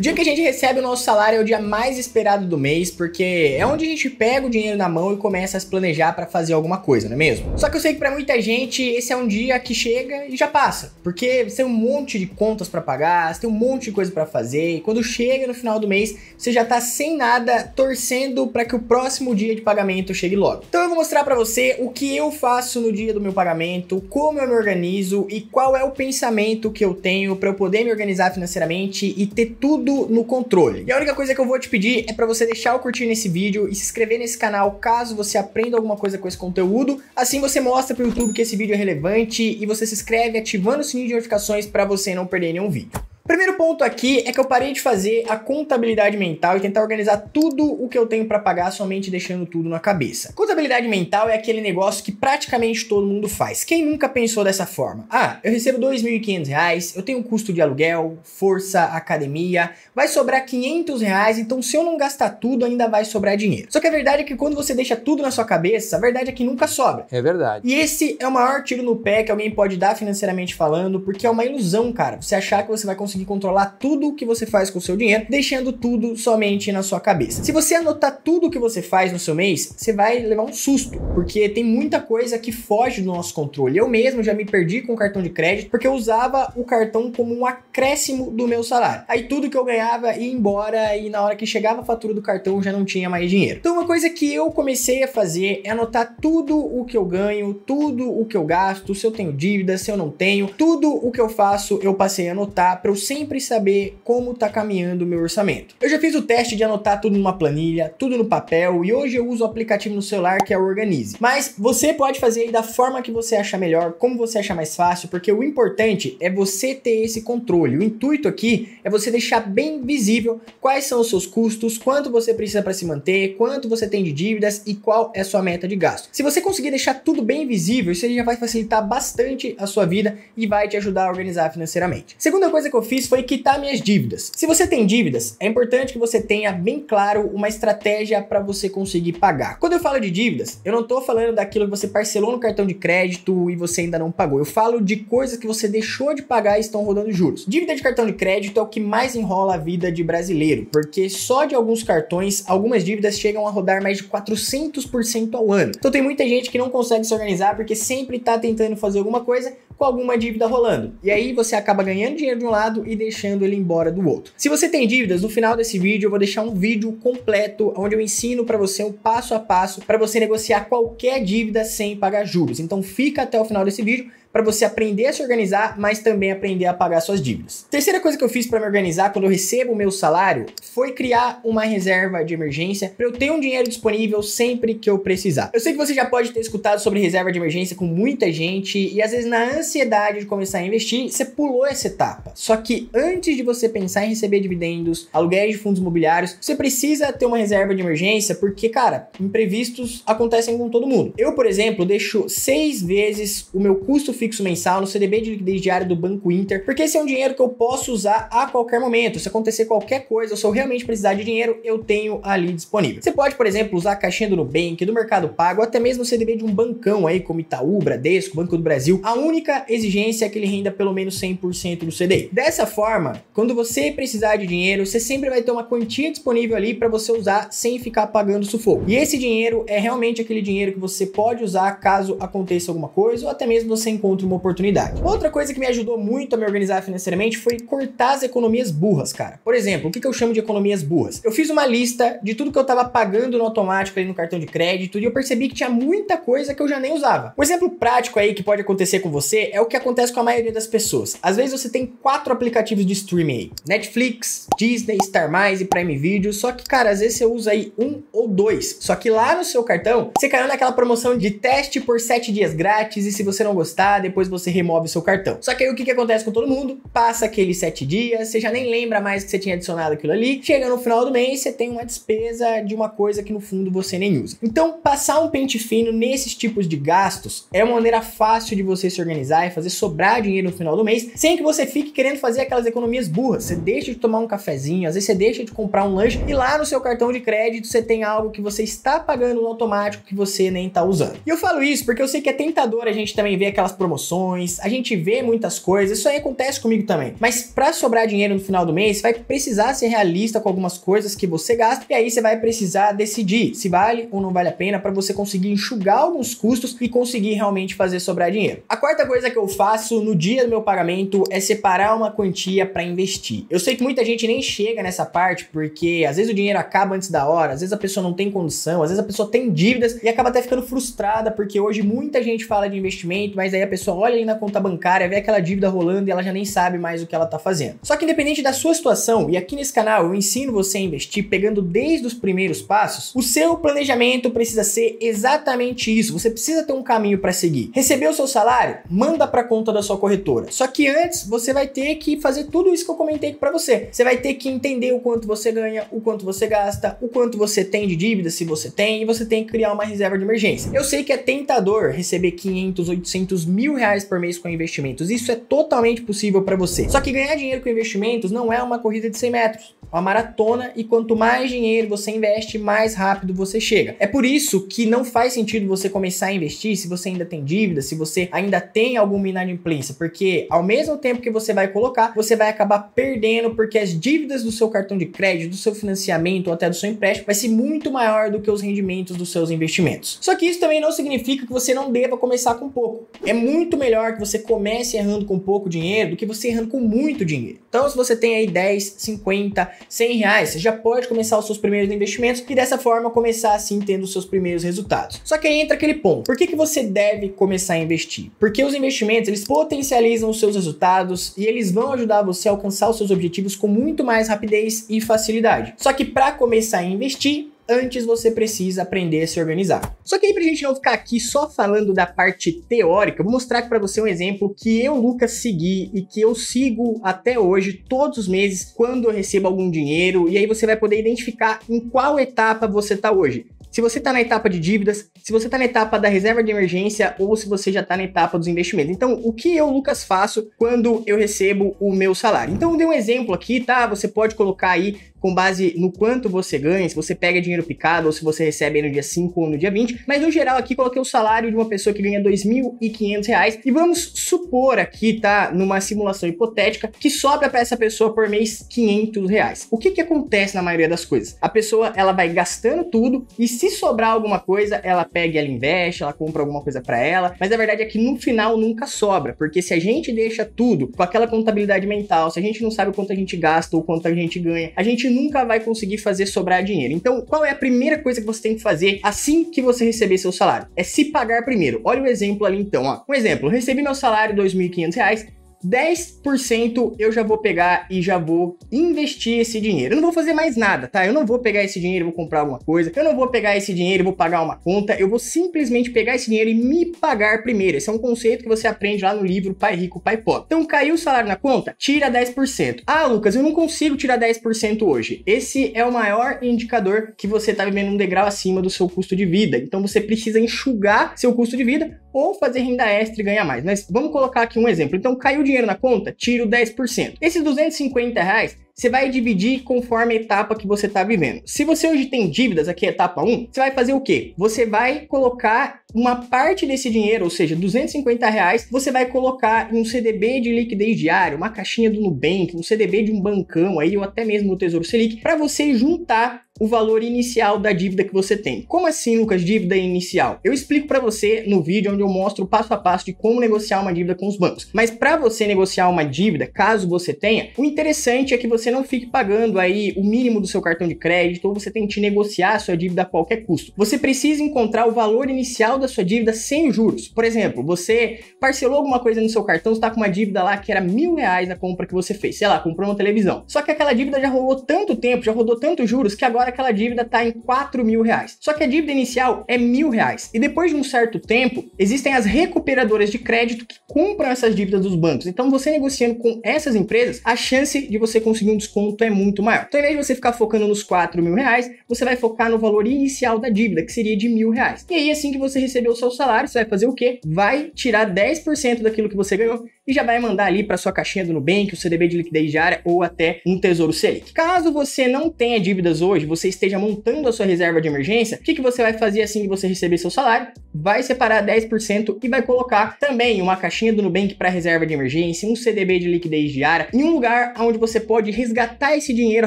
O dia que a gente recebe o nosso salário é o dia mais esperado do mês, porque é onde a gente pega o dinheiro na mão e começa a se planejar para fazer alguma coisa, não é mesmo? Só que eu sei que para muita gente esse é um dia que chega e já passa, porque você tem um monte de contas para pagar, você tem um monte de coisa para fazer, e quando chega no final do mês, você já tá sem nada, torcendo para que o próximo dia de pagamento chegue logo. Então eu vou mostrar para você o que eu faço no dia do meu pagamento, como eu me organizo e qual é o pensamento que eu tenho para eu poder me organizar financeiramente e ter tudo tudo no controle. E a única coisa que eu vou te pedir é para você deixar o curtir nesse vídeo e se inscrever nesse canal caso você aprenda alguma coisa com esse conteúdo. Assim você mostra para o YouTube que esse vídeo é relevante e você se inscreve ativando o sininho de notificações para você não perder nenhum vídeo. Primeiro ponto aqui é que eu parei de fazer a contabilidade mental e tentar organizar tudo o que eu tenho para pagar somente deixando tudo na cabeça. Contabilidade mental é aquele negócio que praticamente todo mundo faz. Quem nunca pensou dessa forma? Ah, eu recebo R$ 2.500, eu tenho custo de aluguel, força, academia, vai sobrar R$ reais, então se eu não gastar tudo ainda vai sobrar dinheiro. Só que a verdade é que quando você deixa tudo na sua cabeça, a verdade é que nunca sobra. É verdade. E esse é o maior tiro no pé que alguém pode dar financeiramente falando, porque é uma ilusão, cara. Você achar que você vai conseguir conseguir controlar tudo o que você faz com o seu dinheiro, deixando tudo somente na sua cabeça. Se você anotar tudo o que você faz no seu mês, você vai levar um susto, porque tem muita coisa que foge do nosso controle. Eu mesmo já me perdi com o cartão de crédito porque eu usava o cartão como um acréscimo do meu salário. Aí tudo que eu ganhava ia embora e na hora que chegava a fatura do cartão eu já não tinha mais dinheiro. Então uma coisa que eu comecei a fazer é anotar tudo o que eu ganho, tudo o que eu gasto, se eu tenho dívida, se eu não tenho, tudo o que eu faço eu passei a anotar para eu sempre saber como está caminhando o meu orçamento. Eu já fiz o teste de anotar tudo numa planilha, tudo no papel e hoje eu uso o aplicativo no celular que é o Organize. Mas você pode fazer da forma que você achar melhor, como você achar mais fácil, porque o importante é você ter esse controle. O intuito aqui é você deixar bem visível quais são os seus custos, quanto você precisa para se manter, quanto você tem de dívidas e qual é a sua meta de gasto. Se você conseguir deixar tudo bem visível, isso já vai facilitar bastante a sua vida e vai te ajudar a organizar financeiramente. Segunda coisa que eu fiz foi quitar minhas dívidas. Se você tem dívidas, é importante que você tenha bem claro uma estratégia para você conseguir pagar. Quando eu falo de dívidas, eu não estou falando daquilo que você parcelou no cartão de crédito e você ainda não pagou. Eu falo de coisas que você deixou de pagar e estão rodando juros. Dívida de cartão de crédito é o que mais enrola a vida de brasileiro, porque só de alguns cartões, algumas dívidas chegam a rodar mais de 400% ao ano. Então tem muita gente que não consegue se organizar porque sempre está tentando fazer alguma coisa com alguma dívida rolando. E aí você acaba ganhando dinheiro de um lado e deixando ele embora do outro. Se você tem dívidas, no final desse vídeo eu vou deixar um vídeo completo onde eu ensino para você o passo a passo para você negociar qualquer dívida sem pagar juros. Então fica até o final desse vídeo para você aprender a se organizar, mas também aprender a pagar suas dívidas. Terceira coisa que eu fiz para me organizar quando eu recebo o meu salário foi criar uma reserva de emergência para eu ter um dinheiro disponível sempre que eu precisar. Eu sei que você já pode ter escutado sobre reserva de emergência com muita gente e às vezes na ansiedade de começar a investir, você pulou essa etapa. Só que antes de você pensar em receber dividendos, aluguéis de fundos imobiliários, você precisa ter uma reserva de emergência porque, cara, imprevistos acontecem com todo mundo. Eu, por exemplo, deixo seis vezes o meu custo fixo mensal, no CDB de liquidez diária do Banco Inter, porque esse é um dinheiro que eu posso usar a qualquer momento. Se acontecer qualquer coisa, se eu realmente precisar de dinheiro, eu tenho ali disponível. Você pode, por exemplo, usar a caixinha do Nubank, do Mercado Pago, até mesmo o CDB de um bancão aí, como Itaú, Bradesco, Banco do Brasil. A única exigência é que ele renda pelo menos 100% do CDI. Dessa forma, quando você precisar de dinheiro, você sempre vai ter uma quantia disponível ali para você usar sem ficar pagando sufoco. E esse dinheiro é realmente aquele dinheiro que você pode usar caso aconteça alguma coisa ou até mesmo você encontre uma oportunidade. Outra coisa que me ajudou muito a me organizar financeiramente foi cortar as economias burras, cara. Por exemplo, o que, eu chamo de economias burras? Eu fiz uma lista de tudo que eu tava pagando no automático ali no cartão de crédito e eu percebi que tinha muita coisa que eu já nem usava. Um exemplo prático aí que pode acontecer com você é o que acontece com a maioria das pessoas. Às vezes você tem quatro aplicativos de streaming aí: Netflix, Disney, Star e Prime Video. Só que, cara, às vezes você usa aí um ou dois. Só que lá no seu cartão, você caiu naquela promoção de teste por sete dias grátis e se você não gostar, depois você remove o seu cartão. Só que aí o que, que acontece com todo mundo? Passa aqueles sete dias, você já nem lembra mais que você tinha adicionado aquilo ali. Chega no final do mês, você tem uma despesa de uma coisa que no fundo você nem usa. Então, passar um pente fino nesses tipos de gastos é uma maneira fácil de você se organizar e fazer sobrar dinheiro no final do mês, sem que você fique querendo fazer aquelas economias burras. Você deixa de tomar um cafezinho, às vezes você deixa de comprar um lanche e lá no seu cartão de crédito você tem algo que você está pagando no automático que você nem está usando. E eu falo isso porque eu sei que é tentador a gente também ver aquelas promoções promoções, a gente vê muitas coisas, isso aí acontece comigo também. Mas para sobrar dinheiro no final do mês, você vai precisar ser realista com algumas coisas que você gasta e aí você vai precisar decidir se vale ou não vale a pena para você conseguir enxugar alguns custos e conseguir realmente fazer sobrar dinheiro. A quarta coisa que eu faço no dia do meu pagamento é separar uma quantia para investir. Eu sei que muita gente nem chega nessa parte porque às vezes o dinheiro acaba antes da hora, às vezes a pessoa não tem condição, às vezes a pessoa tem dívidas e acaba até ficando frustrada porque hoje muita gente fala de investimento, mas aí a pessoa pessoa olha ali na conta bancária, vê aquela dívida rolando e ela já nem sabe mais o que ela está fazendo. Só que independente da sua situação, e aqui nesse canal eu ensino você a investir pegando desde os primeiros passos, o seu planejamento precisa ser exatamente isso. Você precisa ter um caminho para seguir. Recebeu o seu salário? Manda para a conta da sua corretora. Só que antes você vai ter que fazer tudo isso que eu comentei para você. Você vai ter que entender o quanto você ganha, o quanto você gasta, o quanto você tem de dívida, se você tem, e você tem que criar uma reserva de emergência. Eu sei que é tentador receber 500, 800 mil mil reais por mês com investimentos. Isso é totalmente possível para você. Só que ganhar dinheiro com investimentos não é uma corrida de 100 metros, é uma maratona e quanto mais dinheiro você investe, mais rápido você chega. É por isso que não faz sentido você começar a investir se você ainda tem dívida, se você ainda tem alguma inadimplência, porque ao mesmo tempo que você vai colocar, você vai acabar perdendo porque as dívidas do seu cartão de crédito, do seu financiamento ou até do seu empréstimo vai ser muito maior do que os rendimentos dos seus investimentos. Só que isso também não significa que você não deva começar com pouco. É muito muito melhor que você comece errando com pouco dinheiro do que você errando com muito dinheiro. Então, se você tem aí 10, 50, 100 reais, você já pode começar os seus primeiros investimentos e dessa forma começar assim tendo os seus primeiros resultados. Só que aí entra aquele ponto. Por que, que você deve começar a investir? Porque os investimentos, eles potencializam os seus resultados e eles vão ajudar você a alcançar os seus objetivos com muito mais rapidez e facilidade. Só que para começar a investir, antes você precisa aprender a se organizar. Só que aí pra gente não ficar aqui só falando da parte teórica, eu vou mostrar aqui você um exemplo que eu, Lucas, segui e que eu sigo até hoje, todos os meses, quando eu recebo algum dinheiro, e aí você vai poder identificar em qual etapa você tá hoje. Se você está na etapa de dívidas, se você está na etapa da reserva de emergência ou se você já está na etapa dos investimentos. Então, o que eu, Lucas, faço quando eu recebo o meu salário? Então, eu dei um exemplo aqui, tá? Você pode colocar aí com base no quanto você ganha, se você pega dinheiro picado ou se você recebe no dia 5 ou no dia 20, mas no geral aqui coloquei o salário de uma pessoa que ganha R$ 2.500 e vamos supor aqui, tá, numa simulação hipotética, que sobra para essa pessoa por mês R$ reais. O que que acontece na maioria das coisas? A pessoa, ela vai gastando tudo e se sobrar alguma coisa, ela pega e ela investe, ela compra alguma coisa para ela, mas a verdade é que no final nunca sobra, porque se a gente deixa tudo com aquela contabilidade mental, se a gente não sabe o quanto a gente gasta ou quanto a gente ganha, a gente nunca vai conseguir fazer sobrar dinheiro. Então, qual é a primeira coisa que você tem que fazer assim que você receber seu salário? É se pagar primeiro. Olha o exemplo ali então, ó. Um exemplo, recebi meu salário R$ 2.500, 10% eu já vou pegar e já vou investir esse dinheiro. Eu não vou fazer mais nada, tá? Eu não vou pegar esse dinheiro e vou comprar alguma coisa. Eu não vou pegar esse dinheiro e vou pagar uma conta. Eu vou simplesmente pegar esse dinheiro e me pagar primeiro. Esse é um conceito que você aprende lá no livro Pai Rico, Pai Pobre. Então caiu o salário na conta? Tira 10%. Ah, Lucas, eu não consigo tirar 10% hoje. Esse é o maior indicador que você está vivendo um degrau acima do seu custo de vida. Então você precisa enxugar seu custo de vida ou fazer renda extra e ganhar mais. Mas vamos colocar aqui um exemplo. Então caiu dinheiro na conta, tiro 10%. Esses 250 reais você vai dividir conforme a etapa que você está vivendo. Se você hoje tem dívidas, aqui é etapa 1, você vai fazer o quê? Você vai colocar uma parte desse dinheiro, ou seja, 250 reais, você vai colocar em um CDB de liquidez diário, uma caixinha do Nubank, um CDB de um bancão aí, ou até mesmo no Tesouro Selic, para você juntar o valor inicial da dívida que você tem. Como assim, Lucas, dívida inicial? Eu explico para você no vídeo onde eu mostro passo a passo de como negociar uma dívida com os bancos. Mas para você negociar uma dívida, caso você tenha, o interessante é que você você não fique pagando aí o mínimo do seu cartão de crédito ou você tente negociar a sua dívida a qualquer custo. Você precisa encontrar o valor inicial da sua dívida sem juros. Por exemplo, você parcelou alguma coisa no seu cartão, está com uma dívida lá que era mil reais na compra que você fez, sei lá, comprou uma televisão. Só que aquela dívida já rolou tanto tempo, já rodou tantos juros que agora aquela dívida está em quatro mil reais. Só que a dívida inicial é mil reais e depois de um certo tempo existem as recuperadoras de crédito que compram essas dívidas dos bancos. Então você negociando com essas empresas, a chance de você conseguir um desconto é muito maior. Então, ao invés de você ficar focando nos 4 mil reais, você vai focar no valor inicial da dívida, que seria de mil reais. E aí, assim que você receber o seu salário, você vai fazer o quê? Vai tirar 10% daquilo que você ganhou e já vai mandar ali para sua caixinha do Nubank, o CDB de liquidez diária ou até um Tesouro Selic. Caso você não tenha dívidas hoje, você esteja montando a sua reserva de emergência, o que, que você vai fazer assim que você receber seu salário? Vai separar 10% e vai colocar também uma caixinha do Nubank para reserva de emergência, um CDB de liquidez diária, em um lugar onde você pode resgatar esse dinheiro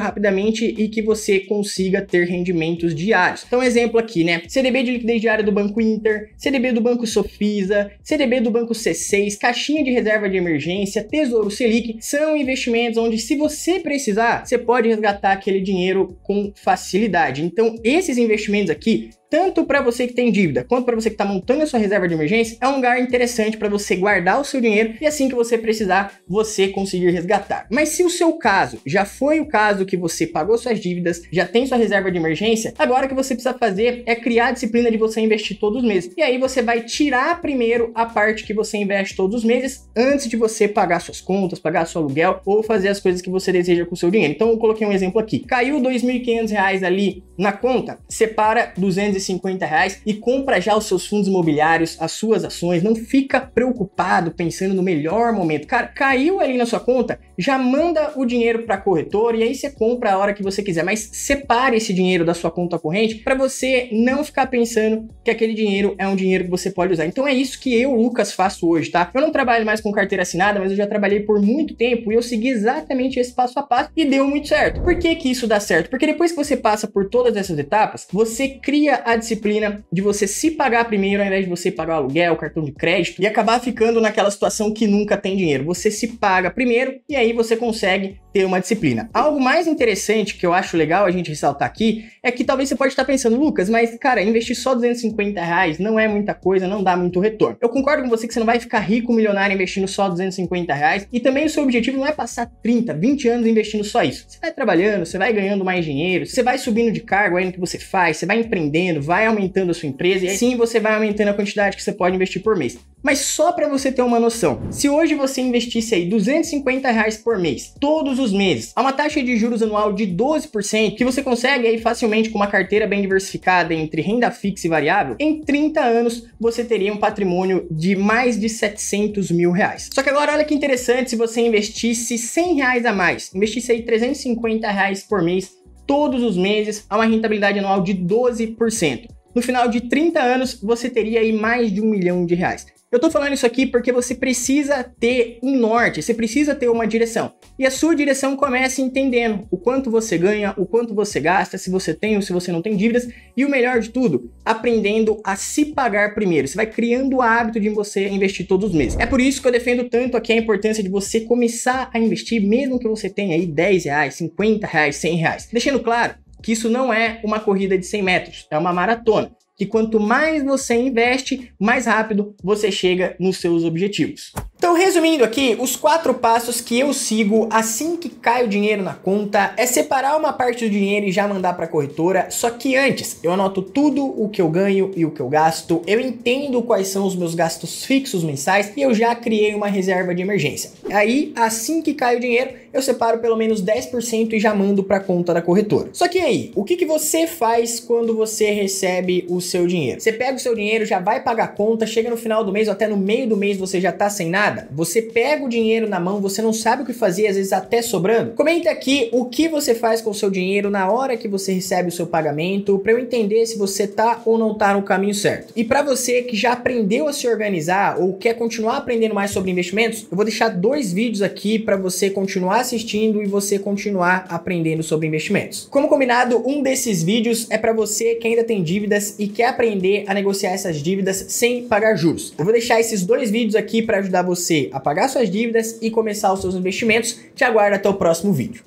rapidamente e que você consiga ter rendimentos diários. Então, exemplo aqui, né? CDB de liquidez diária do Banco Inter, CDB do Banco Sofisa, CDB do Banco C6, caixinha de reserva de emergência, Tesouro Selic, são investimentos onde se você precisar, você pode resgatar aquele dinheiro com facilidade. Então, esses investimentos aqui tanto para você que tem dívida quanto para você que está montando a sua reserva de emergência, é um lugar interessante para você guardar o seu dinheiro e assim que você precisar, você conseguir resgatar. Mas se o seu caso já foi o caso que você pagou suas dívidas, já tem sua reserva de emergência, agora o que você precisa fazer é criar a disciplina de você investir todos os meses. E aí você vai tirar primeiro a parte que você investe todos os meses antes de você pagar suas contas, pagar seu aluguel ou fazer as coisas que você deseja com o seu dinheiro. Então eu coloquei um exemplo aqui. Caiu R$ 2.500 ali na conta, separa 250 150 reais e compra já os seus fundos imobiliários, as suas ações. Não fica preocupado pensando no melhor momento. Cara, caiu ali na sua conta, já manda o dinheiro para corretor e aí você compra a hora que você quiser. Mas separe esse dinheiro da sua conta corrente para você não ficar pensando que aquele dinheiro é um dinheiro que você pode usar. Então é isso que eu, Lucas, faço hoje, tá? Eu não trabalho mais com carteira assinada, mas eu já trabalhei por muito tempo e eu segui exatamente esse passo a passo e deu muito certo. Por que que isso dá certo? Porque depois que você passa por todas essas etapas, você cria a disciplina de você se pagar primeiro ao invés de você pagar o aluguel, o cartão de crédito e acabar ficando naquela situação que nunca tem dinheiro. Você se paga primeiro e aí você consegue ter uma disciplina. Algo mais interessante que eu acho legal a gente ressaltar aqui é que talvez você pode estar pensando, Lucas, mas cara, investir só 250 reais não é muita coisa, não dá muito retorno. Eu concordo com você que você não vai ficar rico, milionário investindo só 250 reais e também o seu objetivo não é passar 30, 20 anos investindo só isso. Você vai trabalhando, você vai ganhando mais dinheiro, você vai subindo de cargo é aí no que você faz, você vai empreendendo, investindo, vai aumentando a sua empresa e sim você vai aumentando a quantidade que você pode investir por mês. Mas só para você ter uma noção, se hoje você investisse aí 250 reais por mês, todos os meses, a uma taxa de juros anual de 12%, que você consegue aí facilmente com uma carteira bem diversificada entre renda fixa e variável, em 30 anos você teria um patrimônio de mais de 700 mil reais. Só que agora olha que interessante se você investisse 100 reais a mais, investisse aí 350 reais por mês todos os meses a uma rentabilidade anual de 12%. No final de 30 anos, você teria aí mais de um milhão de reais. Eu tô falando isso aqui porque você precisa ter um norte, você precisa ter uma direção. E a sua direção começa entendendo o quanto você ganha, o quanto você gasta, se você tem ou se você não tem dívidas. E o melhor de tudo, aprendendo a se pagar primeiro. Você vai criando o hábito de você investir todos os meses. É por isso que eu defendo tanto aqui a importância de você começar a investir, mesmo que você tenha aí 10 reais, 50 reais, 100 reais. Deixando claro que isso não é uma corrida de 100 metros, é uma maratona que quanto mais você investe, mais rápido você chega nos seus objetivos. Então, resumindo aqui, os quatro passos que eu sigo assim que cai o dinheiro na conta é separar uma parte do dinheiro e já mandar para a corretora. Só que antes, eu anoto tudo o que eu ganho e o que eu gasto, eu entendo quais são os meus gastos fixos mensais e eu já criei uma reserva de emergência. Aí, assim que cai o dinheiro, eu separo pelo menos 10% e já mando para a conta da corretora. Só que aí, o que, que você faz quando você recebe o seu dinheiro? Você pega o seu dinheiro, já vai pagar a conta, chega no final do mês ou até no meio do mês você já está sem nada nada. Você pega o dinheiro na mão, você não sabe o que fazer, às vezes até sobrando. Comenta aqui o que você faz com o seu dinheiro na hora que você recebe o seu pagamento, para eu entender se você tá ou não tá no caminho certo. E para você que já aprendeu a se organizar ou quer continuar aprendendo mais sobre investimentos, eu vou deixar dois vídeos aqui para você continuar assistindo e você continuar aprendendo sobre investimentos. Como combinado, um desses vídeos é para você que ainda tem dívidas e quer aprender a negociar essas dívidas sem pagar juros. Eu vou deixar esses dois vídeos aqui para ajudar você você apagar suas dívidas e começar os seus investimentos. Te aguardo até o próximo vídeo.